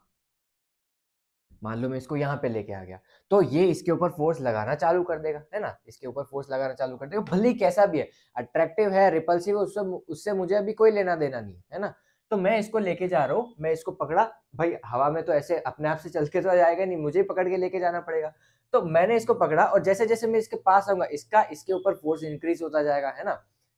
मान लो मैं इसको यहां पे लेके आ गया तो ये इसके ऊपर फोर्स लगाना चालू कर देगा है ना इसके ऊपर फोर्स लगाना चालू कर देगा भले कैसा भी है अट्रैक्टिव है रिपल्सिव है उससे उससे मुझे अभी कोई लेना देना नहीं है ना तो मैं इसको लेके जा रहा हूँ मैं इसको पकड़ा भाई हवा में तो ऐसे अपने आप से चल के तो जाएगा नहीं मुझे ही पकड़ के लेके जाना पड़ेगा तो मैंने इसको पकड़ा और जैसे जैसे मैं इसके पास आऊंगा इसका इसके ऊपर फोर्स इंक्रीज होता जाएगा है ना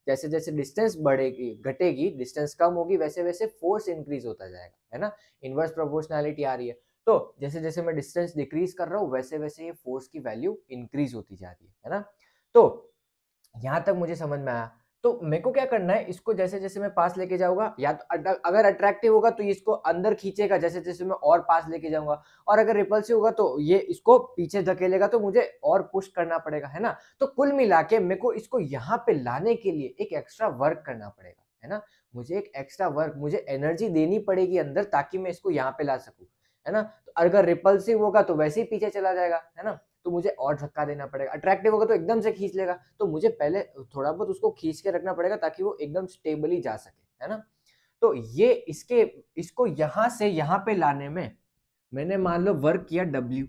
जैसे जैसे डिस्टेंस बढ़ेगी घटेगी डिस्टेंस कम होगी वैसे वैसे फोर्स इंक्रीज होता जाएगा है ना इनवर्स प्रोपोर्शनैलिटी आ रही है तो जैसे जैसे मैं डिस्टेंस डिक्रीज कर रहा हूँ वैसे वैसे ये फोर्स की वैल्यू इंक्रीज होती जा रही है ना तो यहां तक मुझे समझ में आया तो मेरे को क्या करना है इसको जैसे जैसे मैं पास लेके जाऊंगा या तो अगर अट्रैक्टिव होगा तो इसको अंदर खींचेगा जैसे जैसे मैं और पास लेके जाऊंगा और अगर रिपल्सिव होगा तो ये इसको पीछे धकेलेगा तो मुझे और पुश करना पड़ेगा है ना तो कुल मिला के मेरे को इसको यहाँ पे लाने के लिए एक एक्स्ट्रा वर्क करना पड़ेगा है ना मुझे एक एक्स्ट्रा वर्क मुझे एनर्जी देनी पड़ेगी अंदर ताकि मैं इसको यहाँ पे ला सकूँ है ना तो अगर रिपल्सिव होगा तो वैसे ही पीछे चला जाएगा है ना तो मुझे और धक्का देना पड़ेगा अट्रैक्टिव होगा तो एकदम से खींच लेगा तो मुझे पहले थोड़ा बहुत उसको खींच के रखना पड़ेगा ताकि वो एकदम स्टेबली जा सके है ना तो ये इसके इसको यहां से यहां पे लाने में मैंने मान लो वर्क किया डब्ल्यू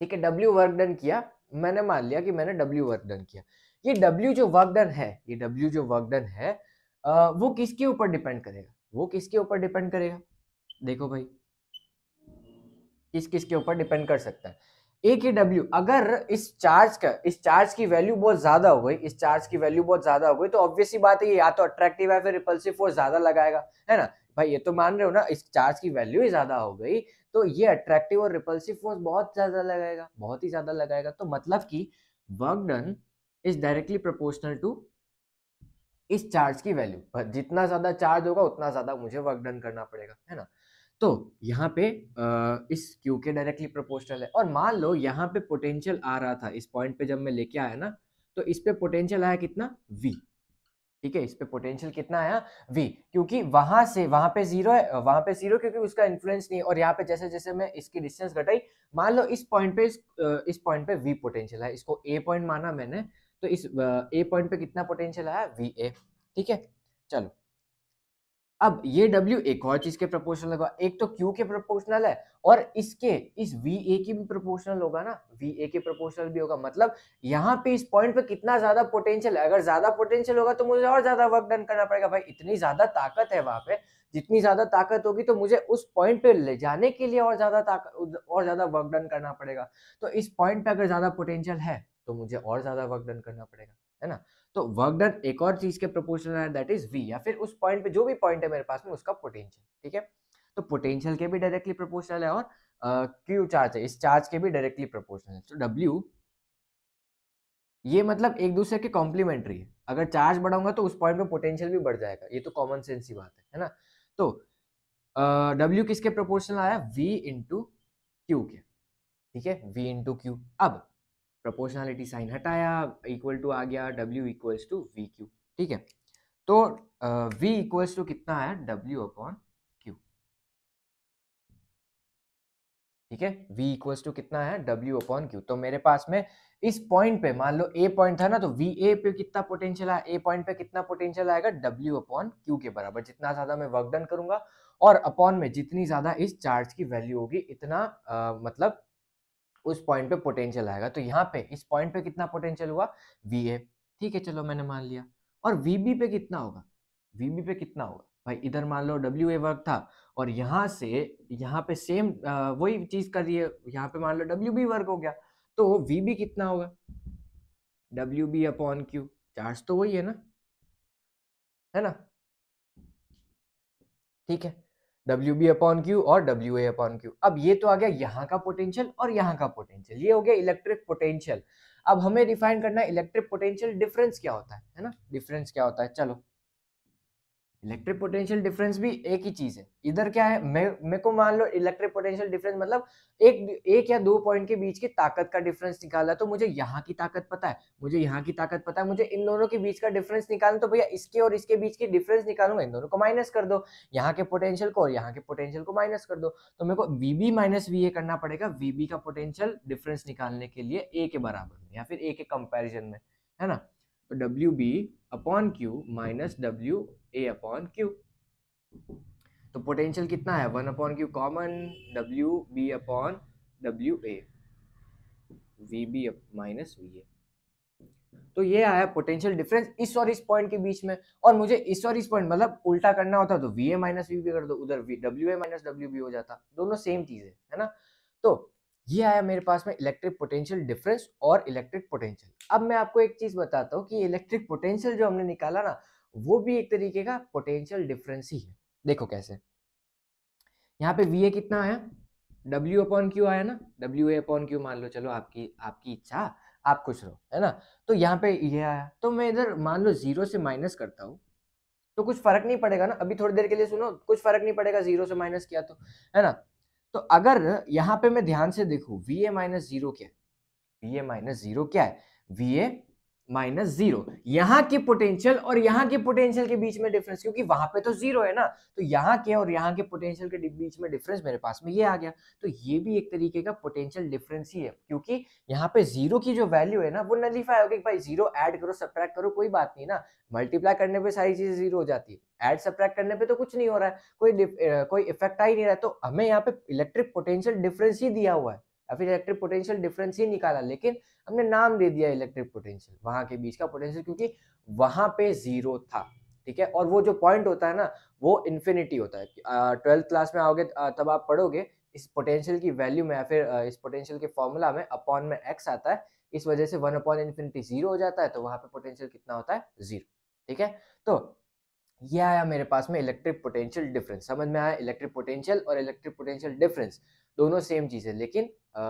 ठीक है डब्ल्यू वर्क डन किया मैंने मान लिया कि मैंने डब्ल्यू वर्क डन किया ये डब्ल्यू जो वर्क डन है ये डब्ल्यू जो वर्क डन है वो किसके ऊपर डिपेंड करेगा वो किसके ऊपर डिपेंड करेगा देखो भाई किस किस के ऊपर डिपेंड कर सकता है ए के डब्ल्यू अगर इस चार्ज का इस चार्ज की वैल्यू बहुत ज्यादा हो गई इस चार्ज की वैल्यू बहुत ज्यादा हो गई तो ऑब्वियसली बात है ये या तो अट्रैक्टिव है फिर रिपल्सिव फोर्स ज्यादा लगाएगा है ना भाई ये तो मान रहे हो ना इस चार्ज की वैल्यू ही ज्यादा हो गई तो ये अट्रैक्टिव और रिपल्सिव फोर्स बहुत ज्यादा लगाएगा बहुत ही ज्यादा लगाएगा तो मतलब कि work done is directly proportional to इस चार्ज की वैल्यू जितना ज्यादा चार्ज होगा उतना ज्यादा मुझे वर्क डन करना पड़ेगा है ना तो यहाँ पे इस क्यू के डायरेक्टली प्रोपोर्शनल है और मान लो यहाँ पे पोटेंशियल आ रहा था इस पॉइंट पे जब मैं लेके आया ना तो इस पे पोटेंशियल आया कितना v ठीक है इस पे पोटेंशियल कितना आया v क्योंकि वहां से वहां पे जीरो है वहां पे जीरो क्योंकि उसका इन्फ्लुएंस नहीं और यहाँ पे जैसे जैसे मैं इसकी डिस्टेंस घटाई मान लो इस पॉइंट पे इस, पॉइंट पे वी पोटेंशियल है इसको ए पॉइंट माना मैंने तो इस ए पॉइंट पे कितना पोटेंशियल आया वी ए ठीक है चलो अब ये W एक और चीज के प्रोपोर्शनल होगा एक तो Q के प्रोपोर्शनल है और इसके इस VA की भी प्रोपोर्शनल होगा ना VA के प्रोपोर्शनल भी होगा मतलब यहाँ पे इस पॉइंट पे कितना ज्यादा पोटेंशियल है अगर ज्यादा पोटेंशियल होगा तो मुझे और ज्यादा वर्क डन करना पड़ेगा भाई इतनी ज्यादा ताकत है वहां पे जितनी ज्यादा ताकत होगी तो मुझे उस पॉइंट पे ले जाने के लिए और ज्यादा ताकत और ज्यादा वर्क डन करना पड़ेगा तो इस पॉइंट पे अगर ज्यादा पोटेंशियल है तो मुझे और ज्यादा वर्क डन करना पड़ेगा है ना तो वर्क डन एक और चीज के प्रोपोर्शनल है दैट इज वी या फिर उस पॉइंट पे जो भी पॉइंट है मेरे पास में उसका पोटेंशियल ठीक है तो पोटेंशियल के भी डायरेक्टली प्रोपोर्शनल है और क्यू uh, चार्ज है इस चार्ज के भी डायरेक्टली प्रोपोर्शनल है तो डब्ल्यू ये मतलब एक दूसरे के कॉम्प्लीमेंट्री है अगर चार्ज बढ़ाऊंगा तो उस पॉइंट पे पोटेंशियल भी बढ़ जाएगा ये तो कॉमन सेंस ही बात है है ना तो डब्ल्यू uh, किसके प्रोपोर्शनल आया वी इंटू क्यू के ठीक है वी इंटू क्यू अब प्रपोर्शनलिटी साइन हटाया इक्वल टू आ गया W equals to V Q ठीक है तो वी इक्वल्स टू कितना आया डब्ल्यू अपॉन क्यू ठीक है वी इक्वल्स टू कितना है डब्ल्यू अपॉन क्यू तो मेरे पास में इस पॉइंट पे मान लो ए पॉइंट था ना तो वी ए पे कितना पोटेंशियल आया ए पॉइंट पे कितना पोटेंशियल आएगा डब्ल्यू अपॉन क्यू के बराबर जितना ज्यादा मैं वर्क डन करूंगा और अपॉन में जितनी ज्यादा इस चार्ज की वैल्यू होगी इतना आ, मतलब उस पॉइंट पे पोटेंशियल आएगा तो यहाँ पे इस पॉइंट पे कितना पोटेंशियल हुआ वी ए ठीक है चलो मैंने मान लिया और वी बी पे कितना होगा वी बी पे कितना होगा भाई इधर मान लो डब्ल्यू ए वर्क था और यहाँ से यहाँ पे सेम वही चीज कर रही है यहाँ पे मान लो डब्ल्यू बी वर्क हो गया तो वी बी कितना होगा W B upon Q charge तो वही है ना है ना ठीक है डब्ल्यू बी अपॉन क्यू और डब्ल्यू ए अपॉन क्यू अब ये तो आ गया यहाँ का पोटेंशियल और यहाँ का पोटेंशियल ये हो गया इलेक्ट्रिक पोटेंशियल अब हमें डिफाइन करना है इलेक्ट्रिक पोटेंशियल डिफरेंस क्या होता है है ना डिफरेंस क्या होता है चलो इलेक्ट्रिक पोटेंशियल डिफरेंस भी एक ही चीज है इधर क्या है मैं मेरे को मान लो इलेक्ट्रिक पोटेंशियल डिफरेंस मतलब एक एक या दो पॉइंट के बीच की ताकत का डिफरेंस निकाला तो मुझे यहाँ की ताकत पता है मुझे यहाँ की ताकत पता है मुझे इन दोनों के बीच का डिफरेंस निकालना तो भैया इसके और इसके बीच की डिफरेंस निकालूंगा इन दोनों को माइनस कर दो यहाँ के पोटेंशियल को और यहाँ के पोटेंशियल को माइनस कर दो तो मेरे को VB B minus V A करना पड़ेगा वीबी का पोटेंशियल डिफरेंस निकालने के लिए ए के बराबर में या फिर ए के कंपेरिजन में है ना W B upon Q minus W A upon Q तो पोटेंशियल कितना है one upon Q common W B upon W A V B minus V A तो ये आया पोटेंशियल डिफरेंस इस और इस पॉइंट के बीच में और मुझे इस और इस पॉइंट मतलब उल्टा करना होता तो V A minus V B कर दो उधर W A minus W B हो जाता दोनों सेम चीज है ना तो ये आया मेरे पास में इलेक्ट्रिक पोटेंशियल डिफरेंस और इलेक्ट्रिक पोटेंशियल अब मैं आपको एक चीज़ बताता हूँ कि इलेक्ट्रिक पोटेंशियल जो हमने निकाला ना वो भी एक तरीके का पोटेंशियल डिफरेंस ही है देखो कैसे यहाँ पे वी ए कितना आया W अपॉन क्यू आया ना डब्ल्यू ए अपॉन क्यू मान लो चलो आपकी आपकी इच्छा आप खुश रहो है ना तो यहाँ पे ये यह आया तो मैं इधर मान लो जीरो से माइनस करता हूँ तो कुछ फर्क नहीं पड़ेगा ना अभी थोड़ी देर के लिए सुनो कुछ फर्क नहीं पड़ेगा जीरो से माइनस किया तो है ना तो अगर यहां पे मैं ध्यान से देखू वी ए माइनस जीरो क्या है वी ए माइनस जीरो क्या है वी ए माइनस जीरो यहाँ की पोटेंशियल और यहाँ की पोटेंशियल के बीच में डिफरेंस क्योंकि वहां पे तो जीरो है ना तो यहाँ के और यहाँ के पोटेंशियल के बीच में डिफरेंस मेरे पास में ये आ गया तो ये भी एक तरीके का पोटेंशियल डिफरेंस ही है क्योंकि यहाँ पे जीरो की जो वैल्यू है ना वो नलीफाई होगी भाई जीरो ऐड करो सब्ट्रैक्ट करो कोई बात नहीं ना मल्टीप्लाई करने पर सारी चीजें जीरो हो जाती है एड सब्ट्रैक्ट करने पे तो कुछ नहीं हो रहा है कोई कोई इफेक्ट आ ही नहीं रहा है तो हमें यहाँ पे इलेक्ट्रिक पोटेंशियल डिफरेंस ही दिया हुआ है या फिर इलेक्ट्रिक पोटेंशियल डिफरेंस ही निकाला लेकिन हमने नाम दे दिया इलेक्ट्रिक पोटेंशियल वहां के बीच का पोटेंशियल क्योंकि वहां पे जीरो था ठीक है और वो जो पॉइंट होता है ना वो इन्फिनिटी होता है ट्वेल्थ क्लास में आओगे तब आप पढ़ोगे इस पोटेंशियल की वैल्यू में या फिर इस पोटेंशियल के फॉर्मूला में अपॉन में एक्स आता है इस वजह से वन अपॉन इन्फिनिटी जीरो हो जाता है तो वहां पे पोटेंशियल कितना होता है जीरो ठीक है तो यह आया मेरे पास में इलेक्ट्रिक पोटेंशियल डिफरेंस समझ में आया इलेक्ट्रिक पोटेंशियल और इलेक्ट्रिक पोटेंशियल डिफरेंस दोनों सेम चीज़ है लेकिन आ,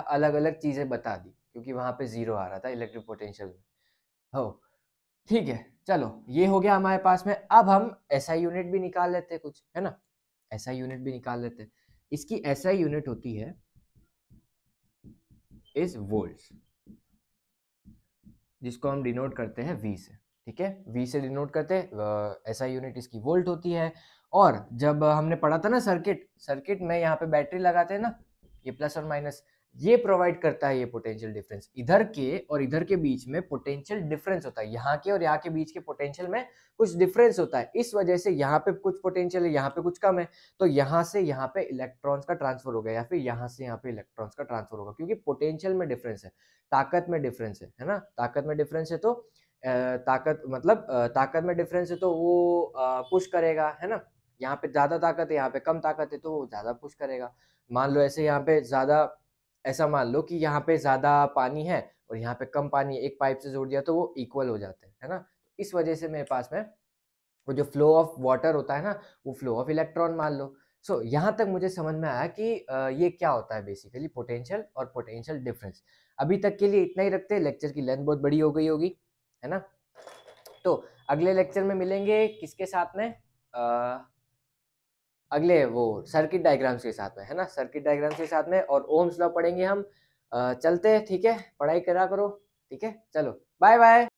अलग अलग चीज़ें बता दी क्योंकि वहाँ पे ज़ीरो आ रहा था इलेक्ट्रिक पोटेंशियल में हो ठीक है चलो ये हो गया हमारे पास में अब हम ऐसा यूनिट भी निकाल लेते हैं कुछ है ना ऐसा यूनिट भी निकाल लेते हैं इसकी ऐसा यूनिट होती है इस वोल्ट जिसको हम डिनोट करते हैं वी से ठीक है वी से डिनोट करते हैं ऐसा यूनिट इसकी वोल्ट होती है और जब हमने पढ़ा था ना सर्किट सर्किट में यहाँ पे बैटरी लगाते हैं ना ये प्लस और माइनस ये प्रोवाइड करता है ये पोटेंशियल डिफरेंस इधर के और इधर के बीच में पोटेंशियल डिफरेंस होता है यहाँ के और यहाँ के बीच के पोटेंशियल में कुछ डिफरेंस होता है इस वजह से यहाँ पे कुछ पोटेंशियल है यहाँ पे कुछ कम है तो यहाँ से यहाँ पे इलेक्ट्रॉन्स का ट्रांसफर होगा या फिर यहाँ से यहाँ पे इलेक्ट्रॉन्स का ट्रांसफर होगा क्योंकि पोटेंशियल में डिफरेंस है ताकत में डिफरेंस है है ना ताकत में डिफरेंस है तो ताकत मतलब ताकत में डिफरेंस है तो वो पुश करेगा है ना यहाँ पे ज़्यादा ताकत है यहाँ पे कम ताकत है तो वो ज़्यादा पुश करेगा मान लो ऐसे यहाँ पे ज़्यादा ऐसा मान लो कि यहाँ पे ज़्यादा पानी है और यहाँ पे कम पानी एक पाइप से जोड़ दिया तो वो इक्वल हो जाते हैं है ना तो इस वजह से मेरे पास में वो जो फ्लो ऑफ वाटर होता है ना वो फ्लो ऑफ इलेक्ट्रॉन मान लो सो so, यहाँ तक मुझे समझ में आया कि ये क्या होता है बेसिकली पोटेंशियल और पोटेंशियल डिफरेंस अभी तक के लिए इतना ही रखते हैं लेक्चर की लेंथ बहुत बड़ी हो गई होगी है ना तो अगले लेक्चर में मिलेंगे किसके साथ में आ, अगले वो सर्किट डायग्राम्स के साथ में है ना सर्किट डायग्राम्स के साथ में और ओम्स लॉ पढ़ेंगे हम चलते हैं ठीक है पढ़ाई करा करो ठीक है चलो बाय बाय